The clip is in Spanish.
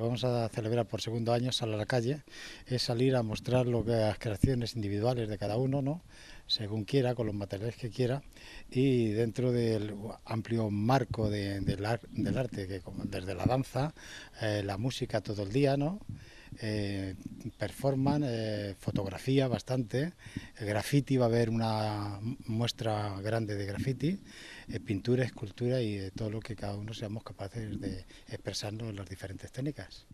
vamos a celebrar por segundo año Sal a la calle, es salir a mostrar las creaciones individuales de cada uno, según quiera, con los materiales que quiera, y dentro del amplio marco del, arte, que desde la danza, eh, la música todo el día, ¿no? eh, performance, eh, fotografía bastante, graffiti, va a haber una muestra grande de graffiti, eh, pintura, escultura y todo lo que cada uno seamos capaces de expresarnos en las diferentes técnicas.